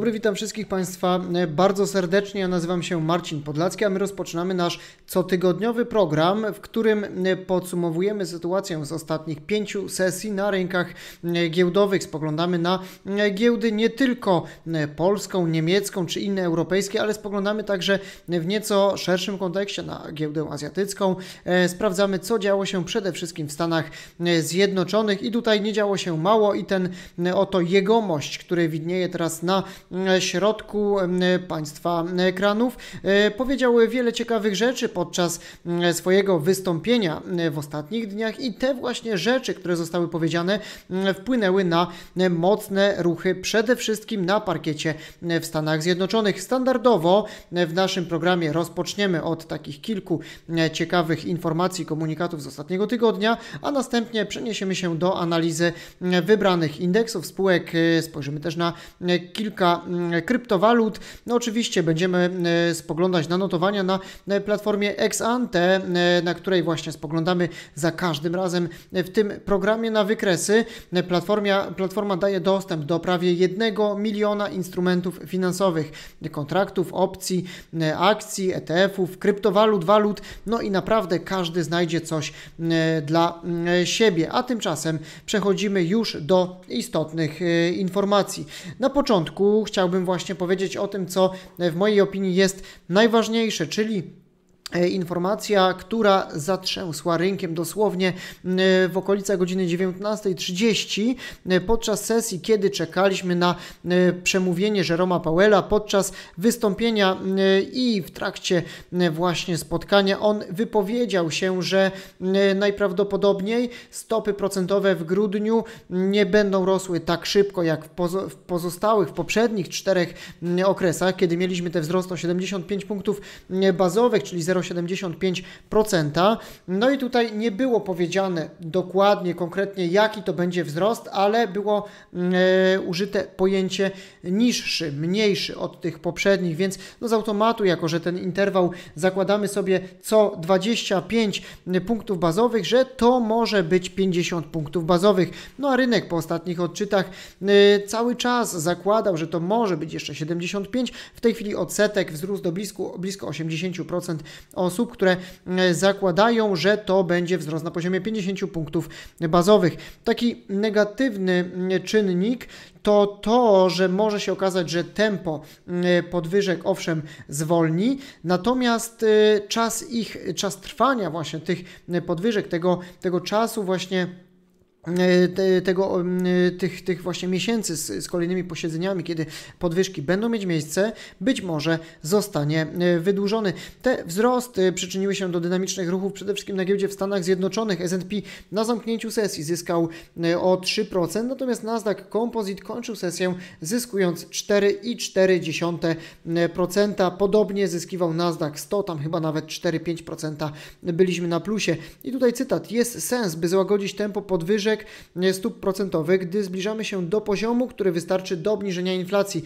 dobry, witam wszystkich Państwa e, bardzo serdecznie. Ja nazywam się Marcin Podlacki, a my rozpoczynamy nasz cotygodniowy program, w którym e, podsumowujemy sytuację z ostatnich pięciu sesji na rynkach e, giełdowych. Spoglądamy na giełdy nie tylko polską, niemiecką czy inne europejskie, ale spoglądamy także w nieco szerszym kontekście na giełdę azjatycką. Sprawdzamy, co działo się przede wszystkim w Stanach Zjednoczonych i tutaj nie działo się mało i ten oto jegomość, który widnieje teraz na E, środku e, państwa ekranów. E, powiedział wiele ciekawych rzeczy podczas swojego wystąpienia w ostatnich dniach i te właśnie rzeczy, które zostały powiedziane, wpłynęły na mocne ruchy przede wszystkim na parkiecie w Stanach Zjednoczonych. Standardowo w naszym programie rozpoczniemy od takich kilku ciekawych informacji, komunikatów z ostatniego tygodnia, a następnie przeniesiemy się do analizy wybranych indeksów spółek. Spojrzymy też na kilka Mm, kryptowalut. No oczywiście będziemy e, spoglądać na notowania na e, platformie Exante, e, na której właśnie spoglądamy za każdym razem w tym programie na wykresy. Platformia, platforma daje dostęp do prawie 1 miliona instrumentów finansowych, kontraktów, opcji, akcji, ETF-ów, kryptowalut, walut. No i naprawdę każdy znajdzie coś dla siebie. A tymczasem przechodzimy już do istotnych informacji. Na początku chciałbym właśnie powiedzieć o tym, co w mojej opinii jest najważniejsze, czyli E, informacja, która zatrzęsła rynkiem dosłownie e, w okolicach godziny 19.30 e, podczas sesji, kiedy czekaliśmy na przemówienie Jeroma Powella podczas wystąpienia i w trakcie właśnie spotkania on wypowiedział się, że najprawdopodobniej stopy procentowe w grudniu nie będą rosły tak szybko jak w pozostałych, w poprzednich czterech okresach, kiedy mieliśmy te wzrost o 75 punktów bazowych, czyli 0,75%. 0,75%. No i tutaj nie było powiedziane dokładnie, konkretnie jaki to będzie wzrost, ale było mm, e, użyte pojęcie niższy, mniejszy od tych poprzednich, więc no z automatu, jako że ten interwał zakładamy sobie co 25 mm, punktów bazowych, że to może być 50 punktów bazowych. No a rynek po ostatnich odczytach e, cały czas zakładał, że to może być jeszcze 75. W tej chwili odsetek wzrósł do blisku, blisko 80%, osób, które e, zakładają, że to będzie wzrost na poziomie 50 punktów bazowych. Taki negatywny mm, czynnik to to, że może się okazać, że tempo mm, podwyżek owszem zwolni, natomiast e, czas ich, czas trwania właśnie tych mm, podwyżek, tego, tego czasu właśnie E, tego, e, tych, tych właśnie miesięcy z, z, kolejnymi posiedzeniami, kiedy podwyżki będą mieć miejsce, być może zostanie e, wydłużony. Te wzrosty przyczyniły się do dynamicznych ruchów przede wszystkim na giełdzie w Stanach Zjednoczonych. S&P na zamknięciu sesji zyskał o 3%, natomiast Nasdaq Composite kończył sesję zyskując 4,4%. Podobnie zyskiwał Nasdaq 100, tam chyba nawet 4,5% byliśmy na plusie. I tutaj cytat, jest sens, by złagodzić tempo podwyżek obniżek stóp procentowych, gdy zbliżamy się do poziomu, który wystarczy do obniżenia inflacji.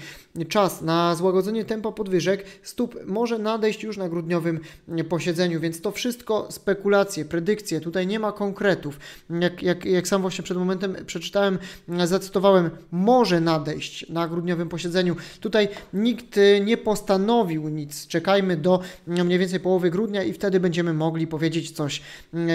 Czas na złagodzenie tempa podwyżek stóp może nadejść już na grudniowym posiedzeniu, więc to wszystko spekulacje, predykcje, tutaj nie ma konkretów. Jak, jak, jak sam właśnie przed momentem przeczytałem, zacytowałem, może nadejść na grudniowym posiedzeniu. Tutaj nikt nie postanowił nic. Czekajmy do mniej więcej połowy grudnia i wtedy będziemy mogli powiedzieć coś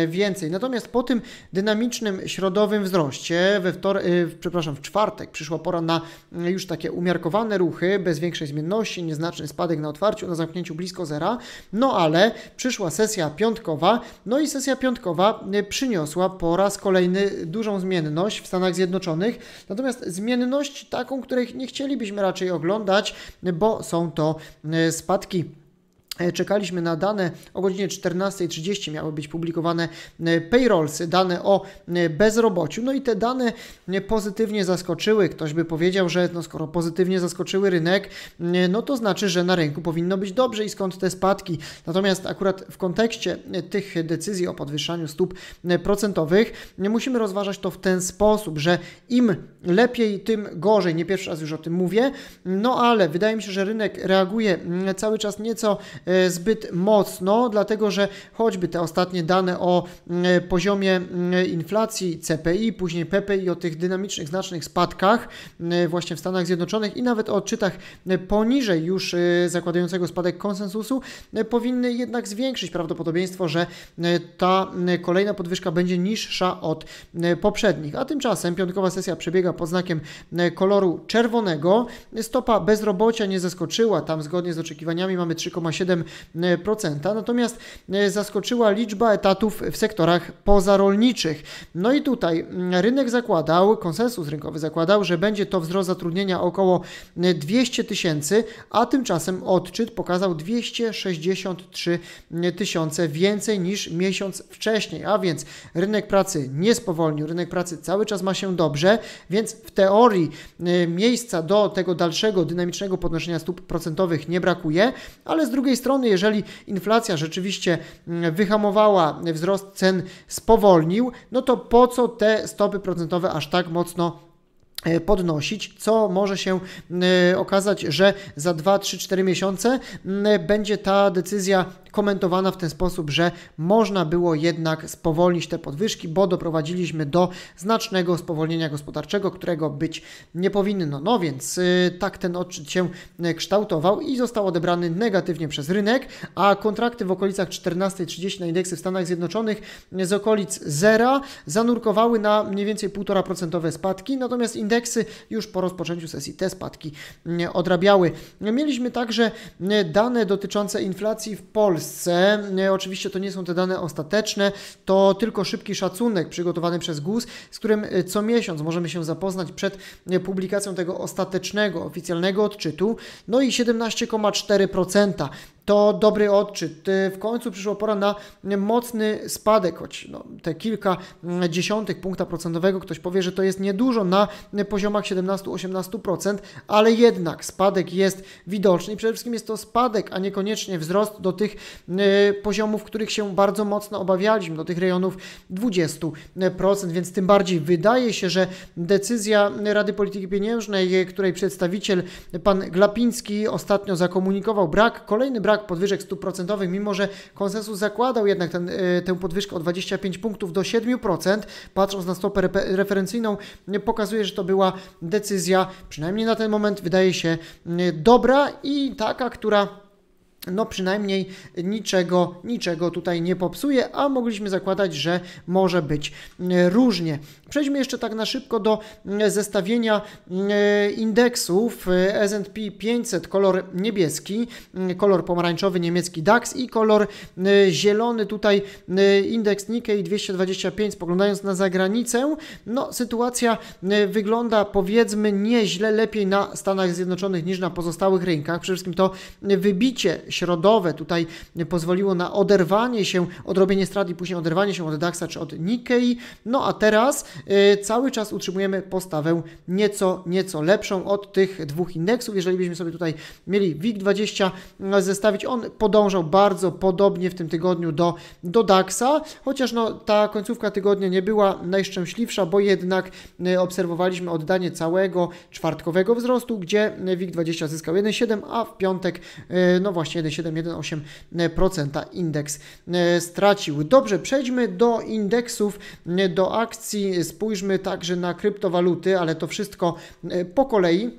więcej. Natomiast po tym dynamicznym środowisku, giełdowym wzroście. We wtor... Y, przepraszam, w czwartek przyszła pora na y, już takie umiarkowane ruchy, bez większej zmienności, nieznaczny spadek na otwarciu, na zamknięciu blisko zera. No ale przyszła sesja piątkowa, no i sesja piątkowa y, przyniosła po raz kolejny dużą zmienność w Stanach Zjednoczonych. Natomiast zmienność taką, której nie chcielibyśmy raczej oglądać, bo są to spadki E, czekaliśmy na dane o godzinie 14.30 miały być publikowane e, payrollsy, dane o e, bezrobociu. No i te dane pozytywnie zaskoczyły. Ktoś by powiedział, że no skoro pozytywnie zaskoczyły rynek, no to znaczy, że na rynku powinno być dobrze i skąd te spadki. Natomiast akurat w kontekście tych decyzji o podwyższaniu stóp procentowych musimy rozważać to w ten sposób, że im lepiej, tym gorzej. Nie pierwszy raz już o tym mówię, no ale wydaje mi się, że rynek reaguje mm, cały czas nieco e, zbyt mocno, dlatego że choćby te ostatnie dane o mm, poziomie mm, inflacji CPI, później PPI, o tych dynamicznych, znacznych spadkach właśnie w Stanach Zjednoczonych i nawet o odczytach e, poniżej już e, zakładającego spadek konsensusu, powinny jednak zwiększyć prawdopodobieństwo, że ta kolejna podwyżka będzie niższa od poprzednich. A tymczasem piątkowa sesja przebiega przebiega pod znakiem e, koloru czerwonego. Stopa bezrobocia nie zaskoczyła, tam zgodnie z oczekiwaniami mamy 3,7%, natomiast e, zaskoczyła liczba etatów w sektorach pozarolniczych. No i tutaj mm, rynek zakładał, konsensus rynkowy zakładał, że będzie to wzrost zatrudnienia około 200 e, tysięcy, a tymczasem odczyt pokazał 263 tysiące więcej niż miesiąc wcześniej, a więc rynek pracy nie spowolnił, rynek pracy cały czas ma się dobrze, więc więc w teorii y, miejsca do tego dalszego dynamicznego podnoszenia stóp procentowych nie brakuje, ale z drugiej strony, jeżeli inflacja rzeczywiście mm, wyhamowała wzrost cen, spowolnił, no to po co te stopy procentowe aż tak mocno e, podnosić, co może się y, okazać, że za 2, 3, 4 miesiące mm, będzie ta decyzja komentowana w ten sposób, że można było jednak spowolnić te podwyżki, bo doprowadziliśmy do znacznego spowolnienia gospodarczego, którego być nie powinno. No więc y, tak ten odczyt się y, kształtował i został odebrany negatywnie przez rynek, a kontrakty w okolicach 14.30 na indeksy w Stanach Zjednoczonych z okolic zera zanurkowały na mniej więcej 1,5% spadki, natomiast indeksy już po rozpoczęciu sesji te spadki y, odrabiały. Mieliśmy także dane dotyczące inflacji w Polsce. Polsce, e, oczywiście to nie są te dane ostateczne, to tylko szybki szacunek przygotowany przez GUS, z którym e, co miesiąc możemy się zapoznać przed e, publikacją tego ostatecznego, oficjalnego odczytu, no i 17,4% to dobry odczyt. Y, w końcu przyszła pora na mocny spadek, choć no, te kilka mm, dziesiątych punkta procentowego ktoś powie, że to jest niedużo na y, poziomach 17-18%, ale jednak spadek jest widoczny i przede wszystkim jest to spadek, a niekoniecznie wzrost do tych y, poziomów, których się bardzo mocno obawialiśmy, do tych rejonów 20%, więc tym bardziej wydaje się, że decyzja Rady Polityki Pieniężnej, której przedstawiciel pan Glapiński ostatnio zakomunikował brak, kolejny brak brak podwyżek stóp procentowych, mimo że konsensus zakładał jednak ten, e, tę podwyżkę o 25 punktów do 7%, patrząc na stopę referencyjną, pokazuje, że to była decyzja, przynajmniej na ten moment, wydaje się e, dobra i taka, która no przynajmniej niczego, niczego tutaj nie popsuje, a mogliśmy zakładać, że może być e, różnie. Przejdźmy jeszcze tak na szybko do e, zestawienia e, indeksów S&P 500, kolor niebieski, kolor pomarańczowy niemiecki DAX i kolor zielony tutaj indeks Nikkei 225. Spoglądając na zagranicę, no sytuacja wygląda powiedzmy nieźle, lepiej na Stanach Zjednoczonych niż na pozostałych rynkach. Przede wszystkim to wybicie środowe tutaj pozwoliło na oderwanie się, odrobienie strat i później oderwanie się od DAXa czy od Nikkei. No a teraz y, cały czas utrzymujemy postawę nieco, nieco lepszą od tych dwóch indeksów. Jeżeli byśmy sobie tutaj mieli WIG20 no, zestawić, on podążał bardzo podobnie w tym tygodniu do, do DAXa, chociaż no, ta końcówka tygodnia nie była najszczęśliwsza, bo jednak y, obserwowaliśmy oddanie całego czwartkowego wzrostu, gdzie y, WIG20 zyskał 1,7, a w piątek no właśnie 7,718% indeks e, stracił. Dobrze, przejdźmy do indeksów, e, do akcji, spójrzmy także na kryptowaluty, ale to wszystko e, po kolei.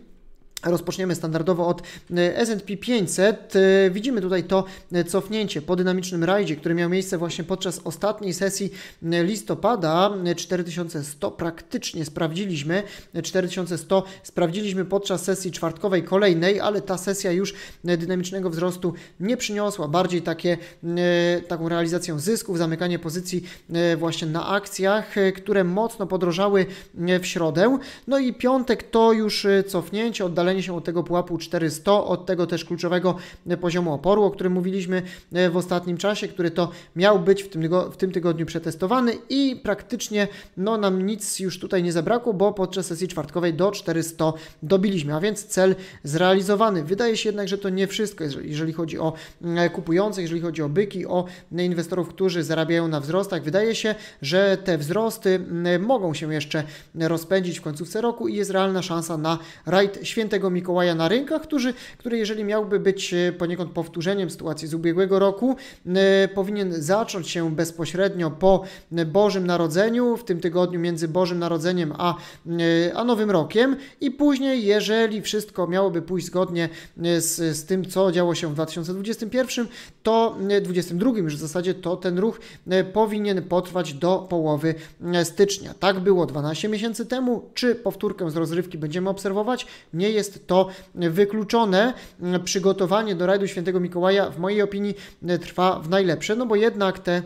Rozpoczniemy standardowo od e, S&P 500. E, widzimy tutaj to e, cofnięcie po dynamicznym rajdzie, które miał miejsce właśnie podczas ostatniej sesji listopada. 4100 praktycznie sprawdziliśmy, 4100 sprawdziliśmy podczas sesji czwartkowej kolejnej, ale ta sesja już dynamicznego wzrostu nie przyniosła. Bardziej takie, taką realizację zysków, zamykanie pozycji właśnie na akcjach, które mocno podrożały w środę. No i piątek to już cofnięcie, oddalenie oddalenie się od tego pułapu 400, od tego też kluczowego poziomu oporu, o którym mówiliśmy e, w ostatnim czasie, który to miał być w tym, tygodniu, w tym tygodniu przetestowany i praktycznie no, nam nic już tutaj nie zabrakło, bo podczas sesji czwartkowej do 400 dobiliśmy, a więc cel zrealizowany. Wydaje się jednak, że to nie wszystko, jeżeli chodzi o e, kupujących, jeżeli chodzi o byki, o inwestorów, którzy zarabiają na wzrostach. Wydaje się, że te wzrosty mogą się jeszcze rozpędzić w końcówce roku i jest realna szansa na rajd świętego świętego Mikołaja na rynkach, który, który jeżeli miałby być e, poniekąd powtórzeniem sytuacji z ubiegłego roku, e, powinien zacząć się bezpośrednio po e, Bożym Narodzeniu, w tym tygodniu między Bożym Narodzeniem a, a Nowym Rokiem i później, jeżeli wszystko miałoby pójść zgodnie z, z tym, co działo się w 2021, to 22 e, już w zasadzie, to ten ruch e, powinien potrwać do połowy e, stycznia. Tak było 12 miesięcy temu, czy powtórkę z rozrywki będziemy obserwować? Nie jest to wykluczone. Przygotowanie do rajdu Świętego Mikołaja w mojej opinii trwa w najlepsze, no bo jednak te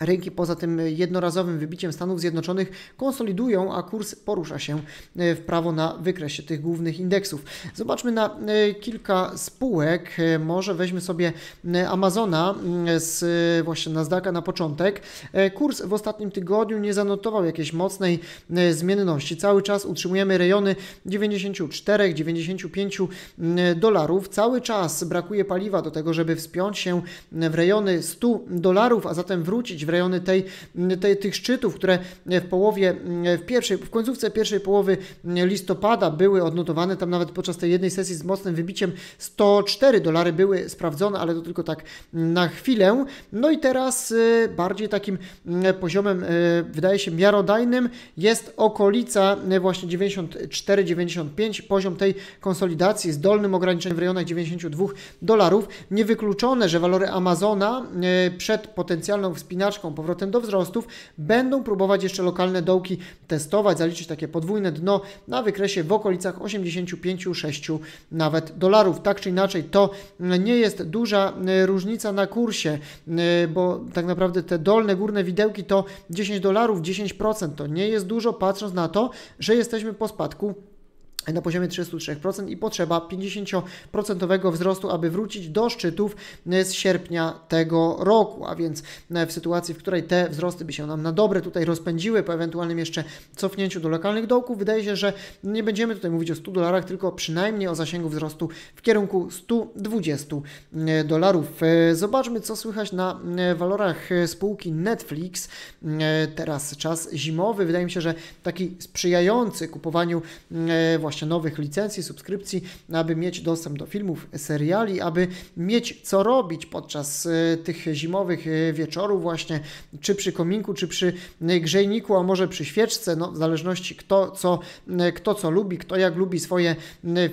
Rynki poza tym jednorazowym wybiciem Stanów Zjednoczonych konsolidują, a kurs porusza się e, w prawo na wykresie tych głównych indeksów. Zobaczmy na e, kilka spółek. E, może weźmy sobie Amazona mm, z właśnie Nasdaqa na początek. Kurs w ostatnim tygodniu nie zanotował jakiejś mocnej zmienności. Cały czas utrzymujemy rejony 94-95 mm, dolarów. Cały czas brakuje paliwa do tego, żeby wspiąć się mm, w rejony 100 dolarów, a zatem wrócić w rejony tej, tej, tych szczytów, które w połowie, w pierwszej, w końcówce pierwszej połowy listopada były odnotowane, tam nawet podczas tej jednej sesji z mocnym wybiciem 104 dolary były sprawdzone, ale to tylko tak na chwilę. No i teraz y, bardziej takim y, poziomem, y, wydaje się, miarodajnym jest okolica właśnie 94-95, poziom tej konsolidacji z dolnym ograniczeniem w rejonach 92 dolarów. Niewykluczone, że walory Amazona przed potencjalną wspinaczką porażką, powrotem do wzrostów, będą próbować jeszcze lokalne dołki testować, zaliczyć takie podwójne dno na wykresie w okolicach 85-6 nawet dolarów. Tak czy inaczej to nie jest duża e, różnica na kursie, e, bo tak naprawdę te dolne, górne widełki to 10 dolarów, 10%. To nie jest dużo patrząc na to, że jesteśmy po spadku na poziomie 33% i potrzeba 50% wzrostu, aby wrócić do szczytów e, z sierpnia tego roku, a więc e, w sytuacji, w której te wzrosty by się nam na dobre tutaj rozpędziły po ewentualnym jeszcze cofnięciu do lokalnych dołków, wydaje się, że nie będziemy tutaj mówić o 100 dolarach, tylko przynajmniej o zasięgu wzrostu w kierunku 120 e, dolarów. Zobaczmy, co słychać na walorach spółki Netflix. Teraz czas zimowy. Wydaje mi się, że taki sprzyjający kupowaniu właśnie właśnie nowych licencji, subskrypcji, aby mieć dostęp do filmów, seriali, aby mieć co robić podczas y, tych zimowych y, wieczorów właśnie, czy przy kominku, czy przy y, grzejniku, a może przy świeczce, no w zależności kto co, kto co lubi, kto jak lubi swoje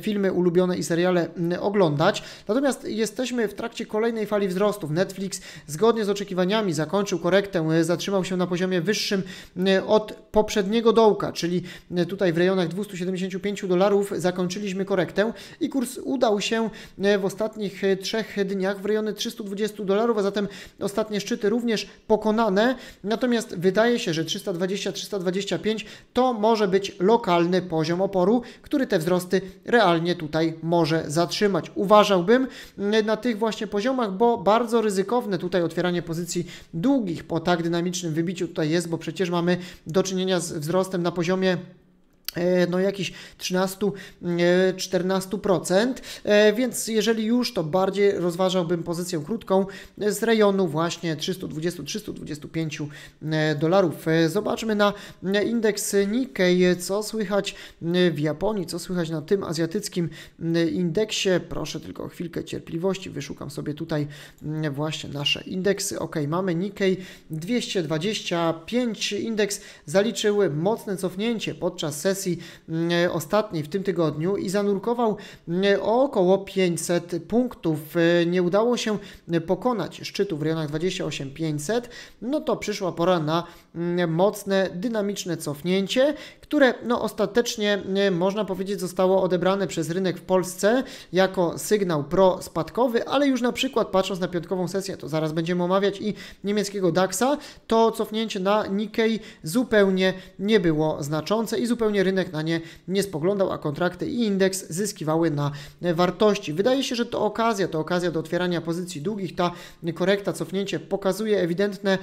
filmy ulubione i seriale oglądać. Natomiast jesteśmy w trakcie kolejnej fali wzrostów. Netflix zgodnie z oczekiwaniami zakończył korektę, zatrzymał się na poziomie wyższym od poprzedniego dołka, czyli tutaj w rejonach 275 do dolarów zakończyliśmy korektę i kurs udał się e, w ostatnich e, trzech dniach w rejony 320 dolarów, a zatem ostatnie szczyty również pokonane. Natomiast wydaje się, że 320-325 to może być lokalny poziom oporu, który te wzrosty realnie tutaj może zatrzymać. Uważałbym e, na tych właśnie poziomach, bo bardzo ryzykowne tutaj otwieranie pozycji długich po tak dynamicznym wybiciu tutaj jest, bo przecież mamy do czynienia z wzrostem na poziomie E, no jakichś 13-14%, e, e, więc jeżeli już, to bardziej rozważałbym pozycję krótką z rejonu właśnie 320-325 dolarów. Zobaczmy na indeks Nikkei, co słychać w Japonii, co słychać na tym azjatyckim indeksie. Proszę tylko o chwilkę cierpliwości, wyszukam sobie tutaj właśnie nasze indeksy. Ok, mamy Nikkei 225, indeks zaliczył mocne cofnięcie podczas sesji sesji mm, e, ostatniej w tym tygodniu i zanurkował mm, e, o około 500 punktów. E, nie udało się pokonać szczytu w rejonach 28500, no to przyszła pora na mm, mocne, dynamiczne cofnięcie, które no, ostatecznie można powiedzieć zostało odebrane przez rynek w Polsce jako sygnał pro-spadkowy. ale już na przykład patrząc na piątkową sesję, to zaraz będziemy omawiać i niemieckiego DAXa, to cofnięcie na Nikkei zupełnie nie było znaczące i zupełnie rynek rynek na nie nie spoglądał, a kontrakty i indeks zyskiwały na wartości. Wydaje się, że to okazja, to okazja do otwierania pozycji długich. Ta korekta, cofnięcie pokazuje ewidentne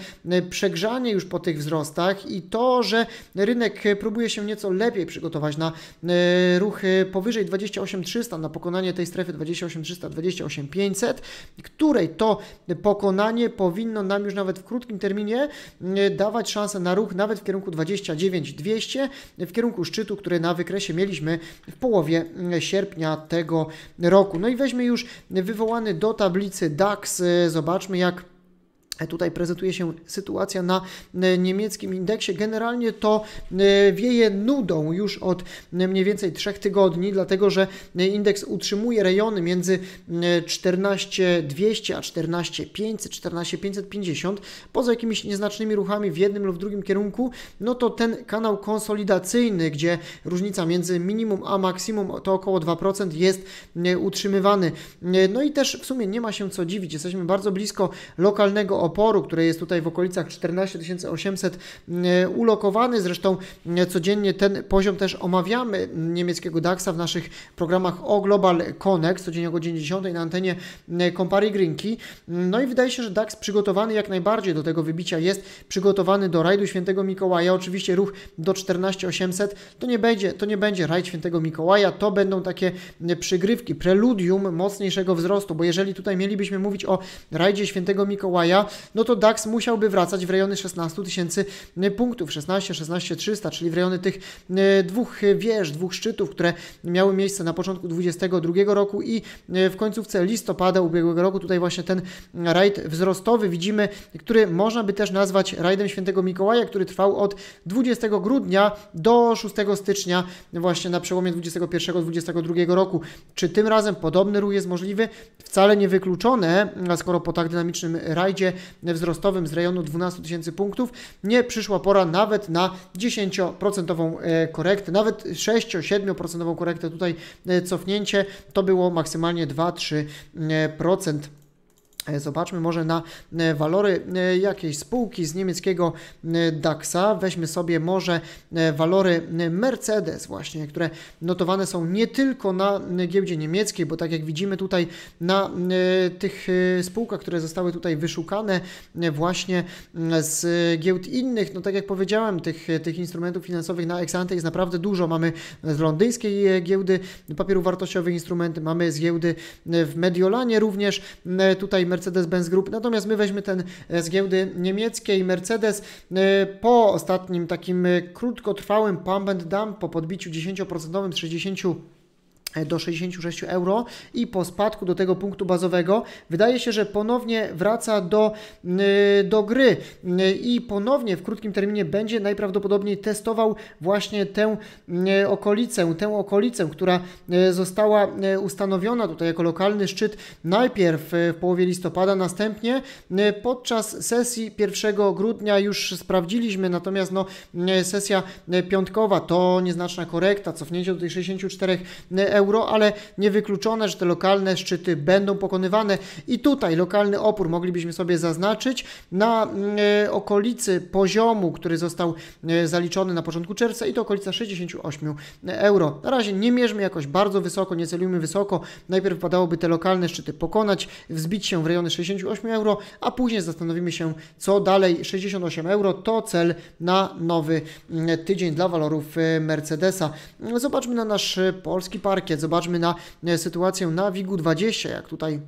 przegrzanie już po tych wzrostach i to, że rynek próbuje się nieco lepiej przygotować na e, ruchy powyżej 28300, na pokonanie tej strefy 28300, 28500, której to pokonanie powinno nam już nawet w krótkim terminie e, dawać szansę na ruch nawet w kierunku 29200, w kierunku szczytu szczytu, który na wykresie mieliśmy w połowie mm, sierpnia tego roku. No i weźmy już wywołany do tablicy DAX, zobaczmy jak E, tutaj prezentuje się sytuacja na e, niemieckim indeksie. Generalnie to e, wieje nudą już od mniej więcej trzech tygodni, dlatego że indeks utrzymuje rejony między 14200 a 14500, 14550 poza jakimiś nieznacznymi ruchami w jednym lub w drugim kierunku. No to ten kanał konsolidacyjny, gdzie różnica między minimum a maksimum to około 2% jest utrzymywany. No i też w sumie nie ma się co dziwić. Jesteśmy bardzo blisko lokalnego oporu, który jest tutaj w okolicach 14 800 mm, e, ulokowany. Zresztą mm, e, codziennie ten poziom też omawiamy mm, niemieckiego DAXa w naszych programach o Global Connect, codziennie o godzinie 10 na antenie Compari e, Grinki. No i wydaje się, że DAX przygotowany jak najbardziej do tego wybicia jest przygotowany do rajdu Świętego Mikołaja. Oczywiście ruch do 14 800 to nie będzie, to nie będzie rajd Świętego Mikołaja, to będą takie przygrywki, preludium mocniejszego wzrostu, bo jeżeli tutaj mielibyśmy mówić o rajdzie Świętego Mikołaja, no to DAX musiałby wracać w rejony 16 tysięcy e, punktów, 16, 16 300, czyli w rejony tych e, dwóch e, wież, dwóch szczytów, które miały miejsce na początku 2022 roku i w końcówce listopada ubiegłego roku. Tutaj właśnie ten rajd wzrostowy widzimy, który można by też nazwać rajdem Świętego Mikołaja, który trwał od 20 grudnia do 6 stycznia, właśnie na przełomie 21-22 roku. Czy tym razem podobny ruch jest możliwy? Wcale nie wykluczone, skoro po tak dynamicznym rajdzie wzrostowym z rejonu 12 tysięcy punktów nie przyszła pora nawet na 10% e, korektę, nawet 6-7% korektę tutaj e, cofnięcie to było maksymalnie 2-3%. E, zobaczmy może na e, walory e, jakiejś spółki z niemieckiego DAXa. Weźmy sobie może walory Mercedes właśnie, które notowane są nie tylko na giełdzie niemieckiej, bo tak jak widzimy tutaj na tych spółkach, które zostały tutaj wyszukane właśnie z giełd innych, no tak jak powiedziałem, tych, tych instrumentów finansowych na Exante jest naprawdę dużo. Mamy z londyńskiej giełdy papierów wartościowych instrumenty, mamy z giełdy w Mediolanie również tutaj Mercedes-Benz Group. Natomiast my weźmy ten e, z giełdy niemieckiej. Mercedes e, po ostatnim takim e, krótkotrwałym pump and dump, po podbiciu 10% z 60 do 66 euro i po spadku do tego punktu bazowego wydaje się, że ponownie wraca do, y, do gry y, i ponownie w krótkim terminie będzie najprawdopodobniej testował właśnie tę y, okolicę, tę okolicę, która została ustanowiona tutaj jako lokalny szczyt najpierw w połowie listopada, następnie podczas sesji 1 grudnia już sprawdziliśmy, natomiast no, sesja piątkowa to nieznaczna korekta, cofnięcie do tych 64 euro euro, ale niewykluczone, że te lokalne szczyty będą pokonywane i tutaj lokalny opór moglibyśmy sobie zaznaczyć na e, okolicy poziomu, który został e, zaliczony na początku czerwca i to okolica 68 euro. Na razie nie mierzmy jakoś bardzo wysoko, nie celujmy wysoko. Najpierw padałoby te lokalne szczyty pokonać, wzbić się w rejony 68 euro, a później zastanowimy się co dalej. 68 euro to cel na nowy e, tydzień dla walorów Mercedesa. Zobaczmy na nasz polski parkiet. Zobaczmy na e, sytuację na WIG-20, jak tutaj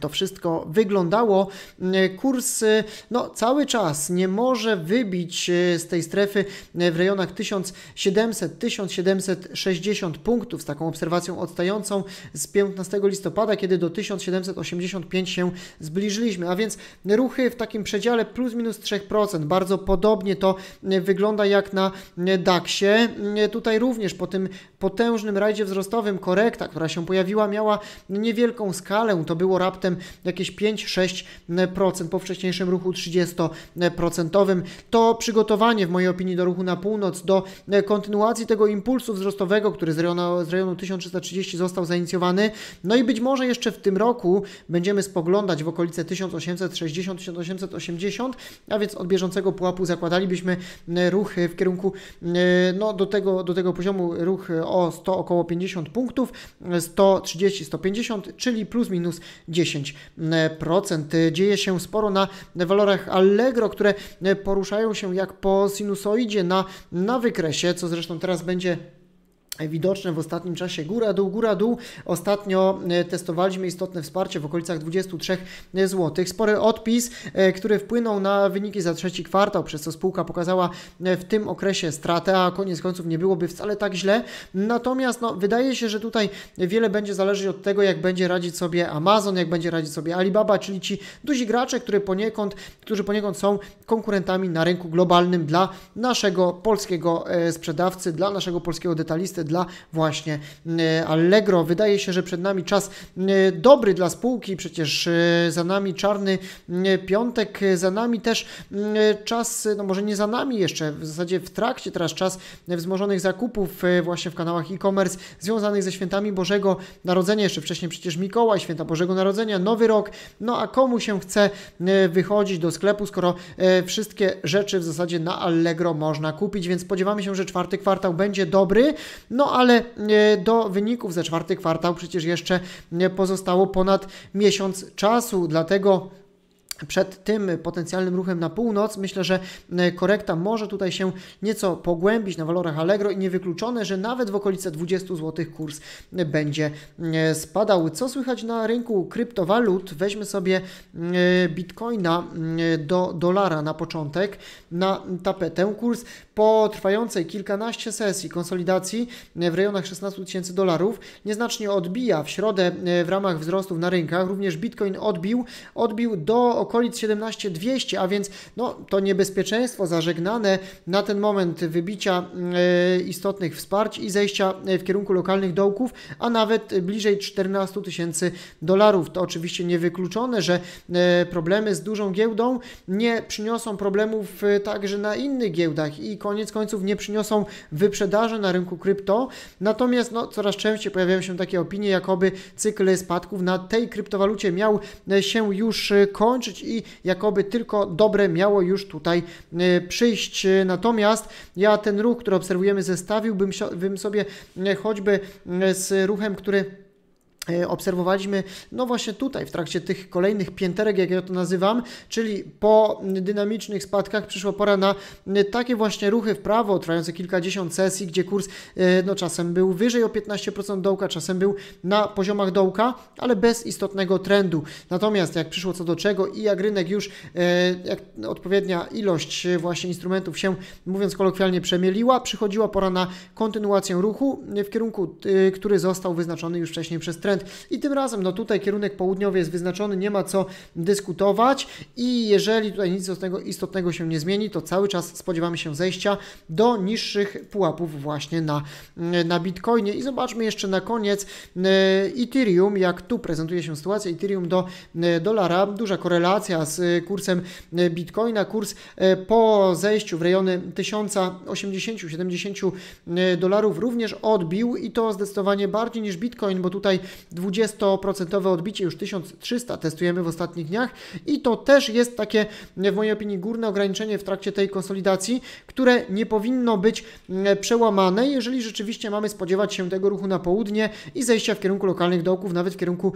to wszystko wyglądało. Mm, Kurs no, cały czas nie może wybić y, z tej strefy y, w rejonach 1700-1760 punktów, z taką obserwacją odstającą z 15 listopada, kiedy do 1785 się zbliżyliśmy, a więc ruchy w takim przedziale plus minus 3%. Bardzo podobnie to y, wygląda jak na DAX-ie. Tutaj również po tym potężnym rajdzie wzrostowym korekta, która się pojawiła, miała niewielką skalę. To było raptem jakieś 5-6% po wcześniejszym ruchu 30%. To przygotowanie w mojej opinii do ruchu na północ, do e, kontynuacji tego impulsu wzrostowego, który z rejonu, z rejonu 1330 został zainicjowany. No i być może jeszcze w tym roku będziemy spoglądać w okolice 1860-1880, a więc od bieżącego pułapu zakładalibyśmy e, ruch w kierunku e, no, do, tego, do tego poziomu ruch o 100 około 50 punktów, 130-150, czyli plus minus 10%. 10%. Mm, y, dzieje się sporo na walorach Allegro, które y, poruszają się jak po sinusoidzie na, na wykresie, co zresztą teraz będzie widoczne w ostatnim czasie góra, dół, góra, dół. Ostatnio e, testowaliśmy istotne wsparcie w okolicach 23 e, zł. Spory odpis, e, który wpłynął na wyniki za trzeci kwartał, przez co spółka pokazała w tym okresie stratę, a koniec końców nie byłoby wcale tak źle. Natomiast no, wydaje się, że tutaj wiele będzie zależeć od tego, jak będzie radzić sobie Amazon, jak będzie radzić sobie Alibaba, czyli ci duzi gracze, które poniekąd, którzy poniekąd są konkurentami na rynku globalnym dla naszego polskiego sprzedawcy, dla naszego polskiego detalisty, dla właśnie e, Allegro. Wydaje się, że przed nami czas e, dobry dla spółki, przecież e, za nami czarny piątek, za nami też czas, no może nie za nami jeszcze, w zasadzie w trakcie teraz czas wzmożonych zakupów właśnie w kanałach e-commerce związanych ze świętami Bożego Narodzenia, jeszcze wcześniej przecież Mikołaj, święta Bożego Narodzenia, Nowy Rok, no a komu się chce wychodzić do sklepu, skoro wszystkie rzeczy w zasadzie na Allegro można kupić, więc spodziewamy się, że czwarty kwartał będzie dobry, no ale e, do wyników za czwarty kwartał przecież jeszcze e, pozostało ponad miesiąc czasu, dlatego przed tym potencjalnym ruchem na północ. Myślę, że e, korekta może tutaj się nieco pogłębić na walorach Allegro i niewykluczone, że nawet w okolice 20 zł kurs będzie spadał. Co słychać na rynku kryptowalut? Weźmy sobie bitcoina do dolara na początek, na tapetę. Kurs po trwającej kilkanaście sesji konsolidacji e, w rejonach 16 tysięcy dolarów nieznacznie odbija w środę e, w ramach wzrostów na rynkach. Również Bitcoin odbił, odbił do okolic 17200, a więc no, to niebezpieczeństwo zażegnane na ten moment wybicia e, istotnych wsparć i zejścia w kierunku lokalnych dołków, a nawet bliżej 14 tysięcy dolarów. To oczywiście niewykluczone, że problemy z dużą giełdą nie przyniosą problemów także na innych giełdach i koniec końców nie przyniosą wyprzedaży na rynku krypto. Natomiast no, coraz częściej pojawiają się takie opinie, jakoby cykl spadków na tej kryptowalucie miał e, się już e, kończyć i jakoby tylko dobre miało już tutaj e, przyjść. Natomiast ja ten ruch, który obserwujemy, zestawiłbym sobie choćby z ruchem, który E, obserwowaliśmy, no właśnie tutaj, w trakcie tych kolejnych pięterek, jak ja to nazywam, czyli po dynamicznych spadkach przyszła pora na e, takie właśnie ruchy w prawo, trwające kilkadziesiąt sesji, gdzie kurs e, no czasem był wyżej o 15% dołka, czasem był na poziomach dołka, ale bez istotnego trendu. Natomiast jak przyszło co do czego i jak rynek już, jak odpowiednia ilość właśnie instrumentów się, mówiąc kolokwialnie, przemieliła, przychodziła pora na kontynuację ruchu w kierunku, który został wyznaczony już wcześniej przez trend trend. I tym razem, no tutaj kierunek południowy jest wyznaczony, nie ma co dyskutować i jeżeli tutaj nic istotnego, istotnego się nie zmieni, to cały czas spodziewamy się zejścia do niższych pułapów właśnie na, na Bitcoinie. I zobaczmy jeszcze na koniec e, Ethereum, jak tu prezentuje się sytuacja Ethereum do e, dolara. Duża korelacja z e, kursem Bitcoina. Kurs po zejściu w rejony 1080-70 dolarów również odbił i to zdecydowanie bardziej niż Bitcoin, bo tutaj 20% odbicie, już 1300 testujemy w ostatnich dniach i to też jest takie, w mojej opinii, górne ograniczenie w trakcie tej konsolidacji, które nie powinno być mm, przełamane, jeżeli rzeczywiście mamy spodziewać się tego ruchu na południe i zejścia w kierunku lokalnych dołków, nawet w kierunku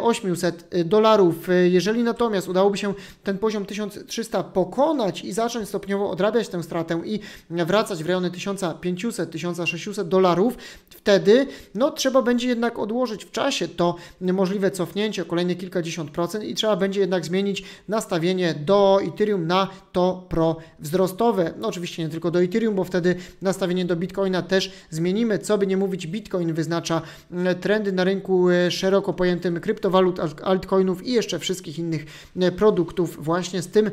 800 e, dolarów. E, jeżeli natomiast udałoby się ten poziom 1300 pokonać i zacząć stopniowo odrabiać tę stratę i wracać w rejony 1500-1600 dolarów, wtedy no, trzeba będzie jednak odłożyć w czasie czasie to możliwe cofnięcie o kolejne kilkadziesiąt procent i trzeba będzie jednak zmienić nastawienie do Ethereum na to pro wzrostowe. No oczywiście nie tylko do Ethereum, bo wtedy nastawienie do Bitcoina też zmienimy. Co by nie mówić, Bitcoin wyznacza e, trendy na rynku e, szeroko pojętym kryptowalut, altcoinów i jeszcze wszystkich innych e, produktów właśnie z tym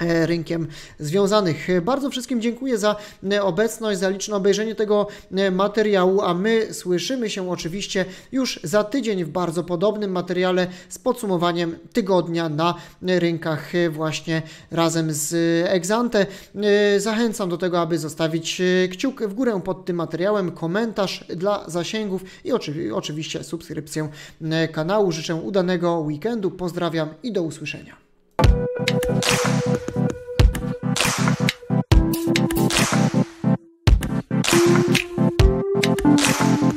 E, rynkiem związanych. Bardzo wszystkim dziękuję za e, obecność, za liczne obejrzenie tego e, materiału, a my słyszymy się oczywiście już za tydzień w bardzo podobnym materiale z podsumowaniem tygodnia na rynkach właśnie razem z Exante. Zachęcam do tego, aby zostawić kciuk w górę pod tym materiałem, komentarz dla zasięgów i oczywiście subskrypcję kanału. Życzę udanego weekendu, pozdrawiam i do usłyszenia. Thank you.